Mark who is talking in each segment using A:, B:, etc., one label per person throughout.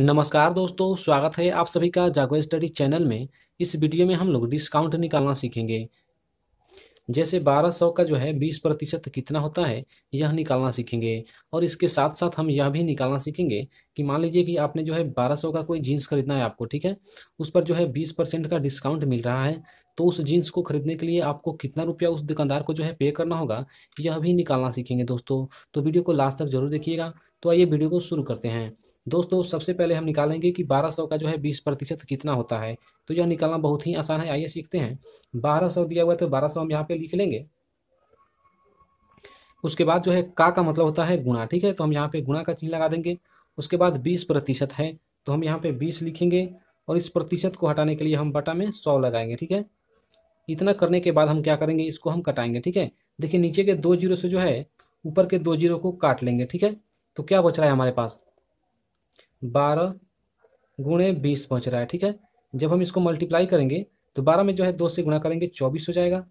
A: नमस्कार दोस्तों स्वागत है आप सभी का जागो स्टडी चैनल में इस वीडियो में हम लोग डिस्काउंट निकालना सीखेंगे जैसे 1200 का जो है 20 प्रतिशत कितना होता है यह निकालना सीखेंगे और इसके साथ साथ हम यह भी निकालना सीखेंगे कि मान लीजिए कि आपने जो है 1200 का कोई जीन्स खरीदना है आपको ठीक है उस पर जो है 20 परसेंट का डिस्काउंट मिल रहा है तो उस जीन्स को खरीदने के लिए आपको कितना रुपया उस दुकानदार को जो है पे करना होगा यह भी निकालना सीखेंगे दोस्तों तो वीडियो को लास्ट तक जरूर देखिएगा तो आइए वीडियो को शुरू करते हैं दोस्तों सबसे पहले हम निकालेंगे कि 1200 का जो है 20 प्रतिशत कितना होता है तो यह निकालना बहुत ही आसान है आइए सीखते हैं 1200 दिया हुआ है तो 1200 हम यहाँ पे लिख लेंगे उसके बाद जो है का का मतलब होता है गुणा ठीक है तो हम यहाँ पे गुणा का चिन्ह लगा देंगे उसके बाद 20 प्रतिशत है तो हम यहाँ पे 20 लिखेंगे और इस प्रतिशत को हटाने के लिए हम बटा में सौ लगाएंगे ठीक है इतना करने के बाद हम क्या करेंगे इसको हम कटाएंगे ठीक है देखिए नीचे के दो जीरो से जो है ऊपर के दो जीरो को काट लेंगे ठीक है तो क्या बच रहा है हमारे पास बारह गुणे बीस बच रहा है ठीक है जब हम इसको मल्टीप्लाई करेंगे तो बारह में जो है दो से गुणा करेंगे चौबीस हो जाएगा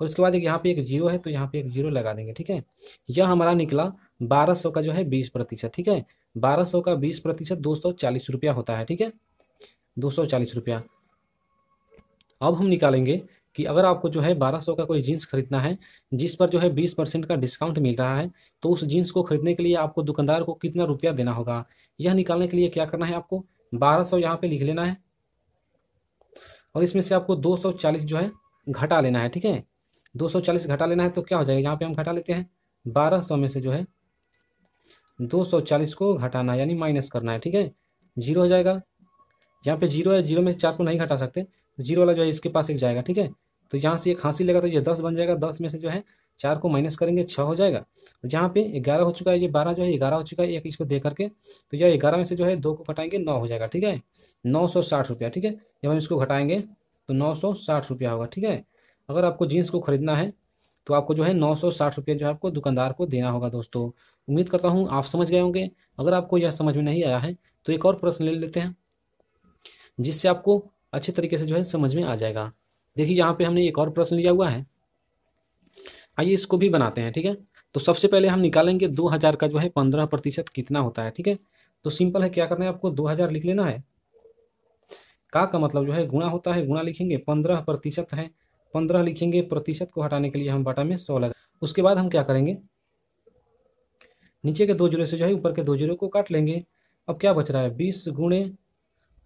A: और उसके बाद एक यहाँ पे एक जीरो है तो यहाँ पे एक जीरो लगा देंगे ठीक है यह हमारा निकला बारह सौ का जो है बीस प्रतिशत ठीक है बारह सौ का बीस प्रतिशत दो सौ चालीस रुपया होता है ठीक है दो सौ चालीस रुपया अब हम निकालेंगे कि अगर आपको जो है 1200 का कोई जीन्स खरीदना है जिस पर जो है 20 परसेंट का डिस्काउंट मिल रहा है तो उस जीन्स को खरीदने के लिए आपको दुकानदार को कितना रुपया देना होगा यह निकालने के लिए क्या करना है आपको 1200 सौ यहाँ पर लिख लेना है और इसमें से आपको 240 जो है घटा लेना है ठीक है 240 घटा लेना है तो क्या हो जाएगा यहाँ पर हम घटा लेते हैं बारह में से जो है दो को घटाना यानी माइनस करना है ठीक है जीरो हो जाएगा यहाँ पे जीरो है जीरो में से चार को नहीं घटा सकते तो जीरो वाला जो है इसके पास एक जाएगा ठीक है तो यहाँ से ये खांसी लेगा तो ये दस बन जाएगा दस में से जो है चार को माइनस करेंगे छः हो जाएगा और पे ग्यारह हो चुका है ये बारह जो है ग्यारह हो चुका है एक इसको दे करके तो यह ग्यारह में से जो है दो को घटाएंगे नौ हो जाएगा ठीक है नौ सौ साठ रुपया ठीक है जब हम इसको घटाएंगे तो नौ सौ साठ रुपया होगा ठीक है अगर आपको जीन्स को खरीदना है तो आपको जो है नौ सौ साठ रुपया जो है आपको दुकानदार को देना होगा दोस्तों उम्मीद करता हूँ आप समझ गए होंगे अगर आपको यह समझ में नहीं आया है तो एक और प्रश्न ले लेते हैं जिससे आपको अच्छे तरीके से जो है समझ में आ जाएगा देखिए यहाँ पे हमने एक और प्रश्न लिया हुआ है आइए इसको भी बनाते हैं ठीक है तो सबसे पहले हम निकालेंगे दो हज़ार का जो है पंद्रह प्रतिशत कितना होता है ठीक है तो सिंपल है क्या करना है आपको दो हज़ार लिख लेना है का का मतलब जो है गुणा होता है गुणा लिखेंगे पंद्रह प्रतिशत है पंद्रह लिखेंगे प्रतिशत को हटाने के लिए हम बाटा में सौ लगा उसके बाद हम क्या करेंगे नीचे के दो जीरो से जो है ऊपर के दो जीरो को काट लेंगे अब क्या बच रहा है बीस गुणे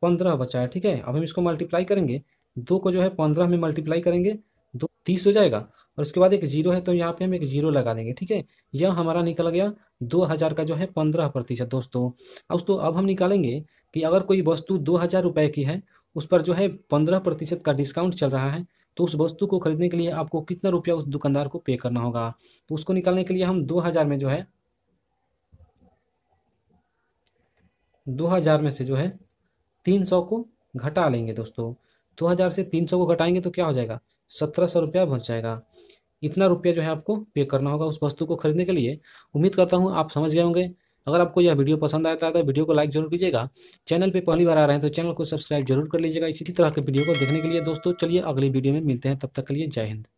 A: पंद्रह बचा है ठीक है अब हम इसको मल्टीप्लाई करेंगे दो को जो है पंद्रह में मल्टीप्लाई करेंगे दो तीस हो जाएगा और उसके बाद एक जीरो है तो यहाँ पे हम एक जीरो लगा देंगे ठीक है यह हमारा निकल गया दो हज़ार का जो है पंद्रह प्रतिशत दोस्तों अब तो अब हम निकालेंगे कि अगर कोई वस्तु दो हज़ार रुपये की है उस पर जो है पंद्रह प्रतिशत का डिस्काउंट चल रहा है तो उस वस्तु को खरीदने के लिए आपको कितना रुपया उस दुकानदार को पे करना होगा तो उसको निकालने के लिए हम दो हज़ार में जो है दो हज़ार में से जो है तीन सौ को घटा लेंगे दोस्तों दो हज़ार से तीन सौ को घटाएंगे तो क्या हो जाएगा सत्रह सौ रुपया बच जाएगा इतना रुपया जो है आपको पे करना होगा उस वस्तु को खरीदने के लिए उम्मीद करता हूँ आप समझ गए होंगे अगर आपको यह वीडियो पसंद आया था तो वीडियो को लाइक जरूर कीजिएगा चैनल पर पहली बार आ रहे हैं तो चैनल को सब्सक्राइब जरूर कर लीजिएगा इसी तरह के वीडियो को देखने के लिए दोस्तों चलिए अगली वीडियो में मिलते हैं तब तक के लिए जय हिंद